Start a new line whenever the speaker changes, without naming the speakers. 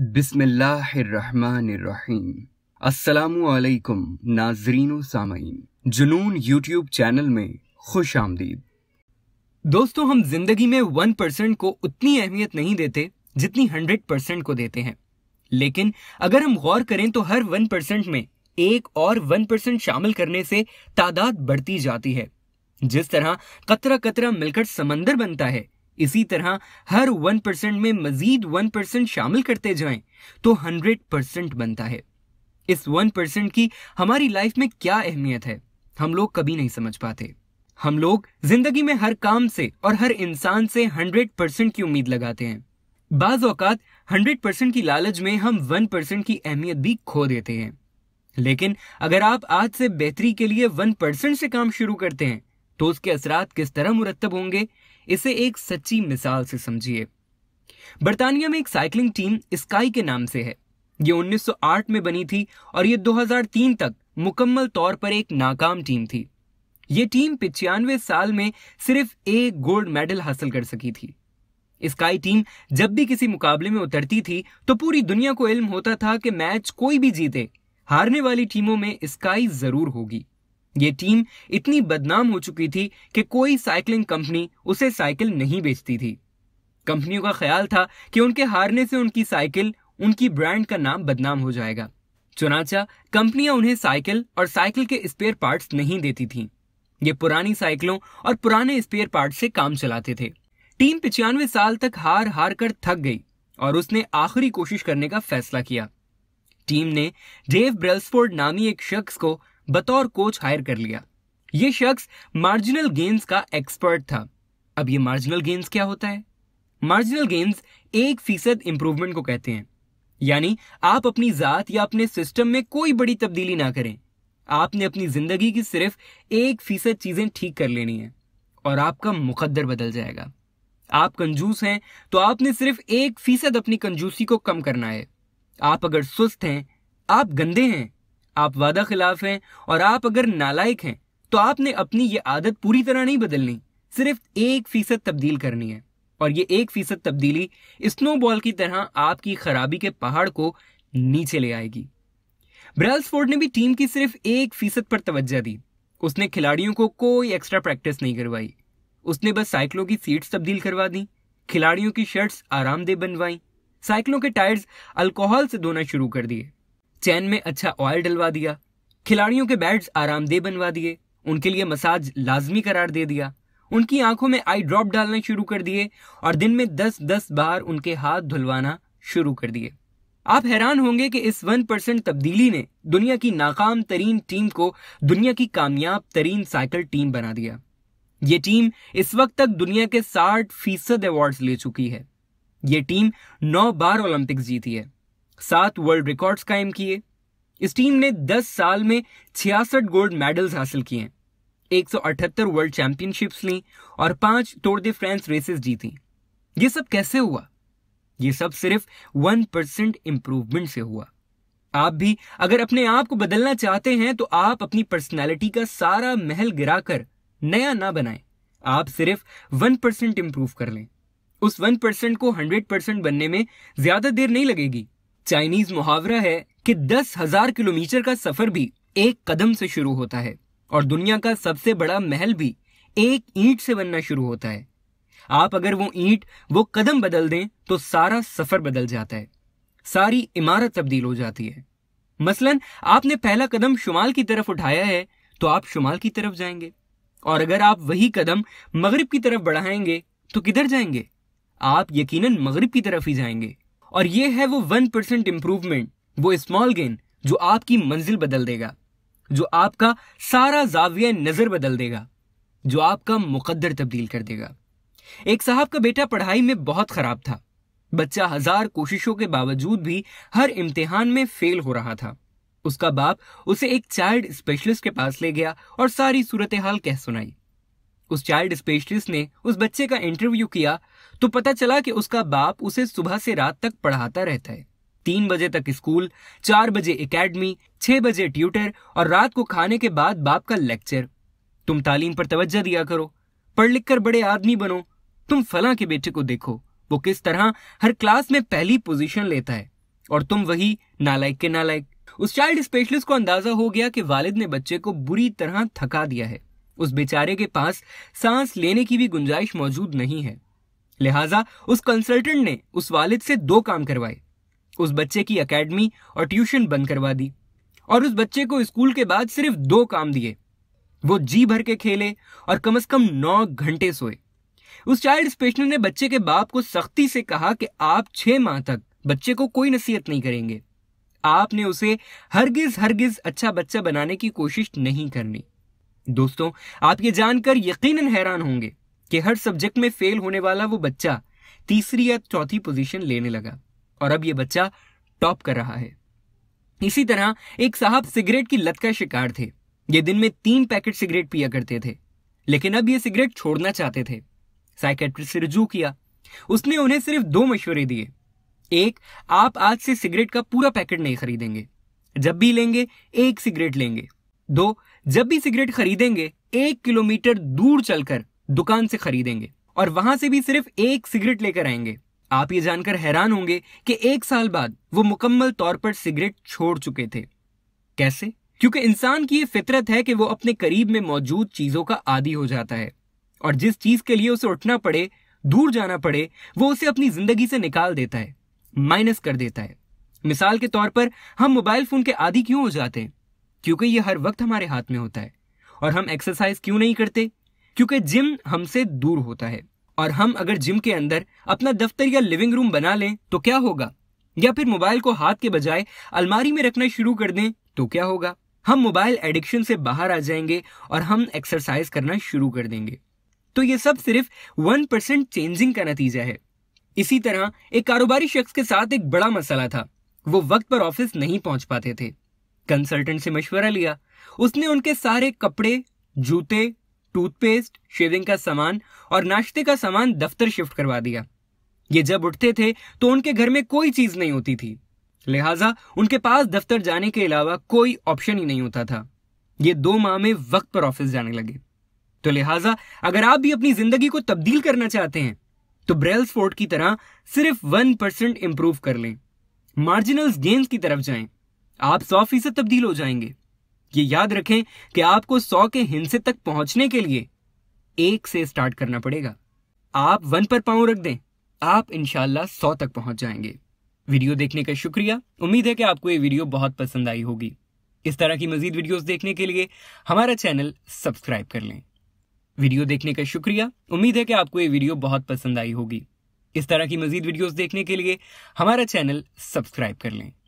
बिसमीम नाजरीन सामीन जुनून यूट्यूब चैनल में खुश आमदीद दोस्तों हम जिंदगी में वन परसेंट को उतनी अहमियत नहीं देते जितनी हंड्रेड परसेंट को देते हैं लेकिन अगर हम गौर करें तो हर वन परसेंट में एक और वन परसेंट शामिल करने से तादाद बढ़ती जाती है जिस तरह कतरा कतरा मिलकर समंदर बनता है इसी तरह हर वन परसेंट में मजीद वन परसेंट शामिल करते जाएं तो हंड्रेड परसेंट बनता है इस वन परसेंट की हमारी लाइफ में क्या अहमियत है हम लोग कभी नहीं समझ पाते हम लोग जिंदगी में हर काम से और हर इंसान से हंड्रेड परसेंट की उम्मीद लगाते हैं बाज औकात हंड्रेड परसेंट की लालच में हम वन परसेंट की अहमियत भी खो देते हैं लेकिन अगर आप आज से बेहतरी के लिए वन परसेंट से काम शुरू करते हैं तो उसके असरात किस तरह मुरतब होंगे इसे एक सच्ची मिसाल से समझिए बर्तानिया में एक साइकिलिंग टीम स्काई के नाम से है ये 1908 में बनी थी और ये 2003 तक मुकम्मल तौर पर एक नाकाम टीम थी ये टीम पिचानवे साल में सिर्फ एक गोल्ड मेडल हासिल कर सकी थी स्काई टीम जब भी किसी मुकाबले में उतरती थी तो पूरी दुनिया को इल्म होता था कि मैच कोई भी जीते हारने वाली टीमों में स्काई जरूर होगी ये टीम इतनी बदनाम हो चुकी थी कि कोई साइकिलिंग कंपनी उसे साइकिल नहीं बेचती थी कंपनियों का ख्याल था कि उनके हारने से उनकी साइकिल उनकी ब्रांड का नाम बदनाम हो जाएगा चुनाचा कंपनियां उन्हें साइकिल और साइकिल के स्पेयर पार्ट्स नहीं देती थीं। ये पुरानी साइकिलों और पुराने स्पेयर पार्ट से काम चलाते थे टीम पिचानवे साल तक हार हार कर थक गई और उसने आखिरी कोशिश करने का फैसला किया टीम ने डेव ब्रेल्सफोर्ड नामी एक शख्स को बतौर कोच हायर कर लिया ये शख्स मार्जिनल गेंस का एक्सपर्ट था अब ये मार्जिनल गेंस क्या होता है मार्जिनल गेंस एक फीसद इंप्रूवमेंट को कहते हैं यानी आप अपनी जात या अपने सिस्टम में कोई बड़ी तब्दीली ना करें आपने अपनी जिंदगी की सिर्फ एक फीसद चीजें ठीक कर लेनी है और आपका मुकद्दर बदल जाएगा आप कंजूस हैं तो आपने सिर्फ एक फीसद अपनी कंजूसी को कम करना है आप अगर सुस्त हैं आप गंदे हैं आप वादा खिलाफ हैं और आप अगर नालायक हैं तो आपने अपनी ये आदत पूरी तरह नहीं बदलनी सिर्फ एक फीसद तब्दील करनी है और ये एक फीसद तब्दीली स्नोबॉल की तरह आपकी खराबी के पहाड़ को नीचे ले आएगी ब्रेल्सफोर्ड ने भी टीम की सिर्फ एक फीसद पर तवज्जा दी उसने खिलाड़ियों को कोई एक्स्ट्रा प्रैक्टिस नहीं करवाई उसने बस साइकिलों की सीट्स तब्दील करवा दी खिलाड़ियों की शर्ट्स आरामदेह बनवाई साइकिलों के टायर्स अल्कोहल से धोना शुरू कर दिए चैन में अच्छा ऑयल डलवा दिया खिलाड़ियों के बैट्स आरामदेह बनवा दिए उनके लिए मसाज लाजमी करार दे दिया उनकी आंखों में आई ड्रॉप डालना शुरू कर दिए और दिन में दस दस बार उनके हाथ धुलवाना शुरू कर दिए आप हैरान होंगे कि इस वन परसेंट तब्दीली ने दुनिया की नाकाम तरीन टीम को दुनिया की कामयाब तरीन साइकिल टीम बना दिया ये टीम इस वक्त तक दुनिया के साठ फीसद अवार्ड्स ले चुकी है ये टीम नौ बार ओलंपिक जीती है सात वर्ल्ड रिकॉर्ड्स कायम किए इस टीम ने 10 साल में छियासठ गोल्ड मेडल्स हासिल किए 178 वर्ल्ड चैंपियनशिप्स ली और पांच तोड़ दे फ्रांस रेसेस जीती ये सब कैसे हुआ ये सब सिर्फ वन परसेंट इंप्रूवमेंट से हुआ आप भी अगर अपने आप को बदलना चाहते हैं तो आप अपनी पर्सनैलिटी का सारा महल गिराकर नया ना बनाए आप सिर्फ वन परसेंट इंप्रूव कर लें उस वन परसेंट को हंड्रेड परसेंट बनने में ज्यादा देर नहीं लगेगी चाइनीज मुहावरा है कि दस हजार किलोमीटर का सफर भी एक कदम से शुरू होता है और दुनिया का सबसे बड़ा महल भी एक ईंट से बनना शुरू होता है आप अगर वो ईंट वो कदम बदल दें तो सारा सफर बदल जाता है सारी इमारत तब्दील हो जाती है मसलन आपने पहला कदम शुमाल की तरफ उठाया है तो आप शुमाल की तरफ जाएंगे और अगर आप वही कदम मगरिब की तरफ बढ़ाएंगे तो किधर जाएंगे आप यकीनन मगरिब की तरफ ही जाएंगे और ये है वो वन परसेंट इम्प्रूवमेंट वो स्मॉल गेन जो आपकी मंजिल बदल देगा जो आपका सारा जाविया नजर बदल देगा जो आपका मुकद्दर तब्दील कर देगा एक साहब का बेटा पढ़ाई में बहुत खराब था बच्चा हजार कोशिशों के बावजूद भी हर इम्तिहान में फेल हो रहा था उसका बाप उसे एक चाइल्ड स्पेशलिस्ट के पास ले गया और सारी सूरत हाल कह सुनाई उस चाइल्ड स्पेशलिस्ट ने उस बच्चे का इंटरव्यू किया तो पता चला कि उसका बाप उसे सुबह से रात तक पढ़ाता रहता है तीन बजे तक स्कूल चार बजे एकेडमी छह बजे ट्यूटर और रात को खाने के बाद बाप का लेक्चर तुम तालीम पर तवज्जो दिया करो पढ़ लिख कर बड़े आदमी बनो तुम फला के बेटे को देखो वो किस तरह हर क्लास में पहली पोजीशन लेता है और तुम वही नालायक के नालायक उस चाइल्ड स्पेशलिस्ट को अंदाजा हो गया कि वालिद ने बच्चे को बुरी तरह थका दिया है उस बेचारे के पास सांस लेने की भी गुंजाइश मौजूद नहीं है लिहाजा उस कंसल्टेंट ने उस वालिद से दो काम करवाए उस बच्चे की अकेडमी और ट्यूशन बंद करवा दी और उस बच्चे को स्कूल के बाद सिर्फ दो काम दिए वो जी भर के खेले और कम से कम नौ घंटे सोए उस चाइल्ड स्पेशल ने बच्चे के बाप को सख्ती से कहा कि आप छह माह तक बच्चे को कोई नसीहत नहीं करेंगे आपने उसे हरगिज हरगिज अच्छा बच्चा बनाने की कोशिश नहीं करनी दोस्तों आप ये जानकर यकीनन हैरान होंगे कि हर सब्जेक्ट में फेल होने वाला वो बच्चा तीसरी या चौथी पोजीशन लेने लगा और अब ये बच्चा टॉप कर रहा है इसी तरह एक साहब सिगरेट की लत का शिकार थे ये दिन में तीन पैकेट सिगरेट पिया करते थे लेकिन अब ये सिगरेट छोड़ना चाहते थे साइकेट्रिस्ट से रजू किया उसने उन्हें सिर्फ दो मशवरे दिए एक आप आज से सिगरेट का पूरा पैकेट नहीं खरीदेंगे जब भी लेंगे एक सिगरेट लेंगे दो जब भी सिगरेट खरीदेंगे एक किलोमीटर दूर चलकर दुकान से खरीदेंगे और वहां से भी सिर्फ एक सिगरेट लेकर आएंगे आप ये जानकर हैरान होंगे कि एक साल बाद वो मुकम्मल तौर पर सिगरेट छोड़ चुके थे कैसे क्योंकि इंसान की ये फितरत है कि वो अपने करीब में मौजूद चीजों का आदि हो जाता है और जिस चीज के लिए उसे उठना पड़े दूर जाना पड़े वो उसे अपनी जिंदगी से निकाल देता है माइनस कर देता है मिसाल के तौर पर हम मोबाइल फोन के आदि क्यों हो जाते हैं क्योंकि ये हर वक्त हमारे हाथ में होता है और हम एक्सरसाइज क्यों नहीं करते क्योंकि जिम हमसे दूर होता है और हम अगर जिम के अंदर अपना दफ्तर या लिविंग रूम बना लें तो क्या होगा या फिर मोबाइल को हाथ के बजाय अलमारी में रखना शुरू कर दें तो क्या होगा हम मोबाइल एडिक्शन से बाहर आ जाएंगे और हम एक्सरसाइज करना शुरू कर देंगे तो ये सब सिर्फ वन परसेंट चेंजिंग का नतीजा है इसी तरह एक कारोबारी शख्स के साथ एक बड़ा मसला था वो वक्त पर ऑफिस नहीं पहुंच पाते थे कंसल्टेंट से मशवरा लिया उसने उनके सारे कपड़े जूते टूथपेस्ट शेविंग का सामान और नाश्ते का सामान दफ्तर शिफ्ट करवा दिया ये जब उठते थे तो उनके घर में कोई चीज नहीं होती थी लिहाजा उनके पास दफ्तर जाने के अलावा कोई ऑप्शन ही नहीं होता था ये दो माह में वक्त पर ऑफिस जाने लगे तो लिहाजा अगर आप भी अपनी जिंदगी को तब्दील करना चाहते हैं तो ब्रेल्स फोर्ट की तरह सिर्फ वन परसेंट इंप्रूव कर लें मार्जिनल गेंस की तरफ जाएं आप सौ फीसद तब्दील हो जाएंगे ये याद रखें कि आपको सौ के हिंसे तक पहुंचने के लिए एक से स्टार्ट करना पड़ेगा आप वन पर पांव रख दें आप इनशाला सौ तक पहुंच जाएंगे वीडियो देखने का शुक्रिया उम्मीद है कि आपको ये वीडियो बहुत पसंद आई होगी इस तरह की मजीद वीडियोस देखने के लिए हमारा चैनल सब्सक्राइब कर लें वीडियो देखने का शुक्रिया उम्मीद है कि आपको ये वीडियो बहुत पसंद आई होगी इस तरह की मजीद वीडियोस देखने के लिए हमारा चैनल सब्सक्राइब कर लें